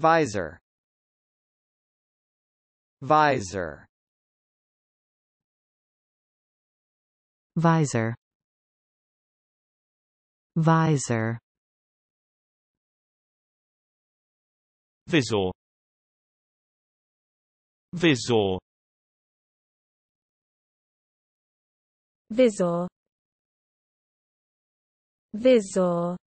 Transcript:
Visor Visor Visor Visor Visor Visor Visor Visor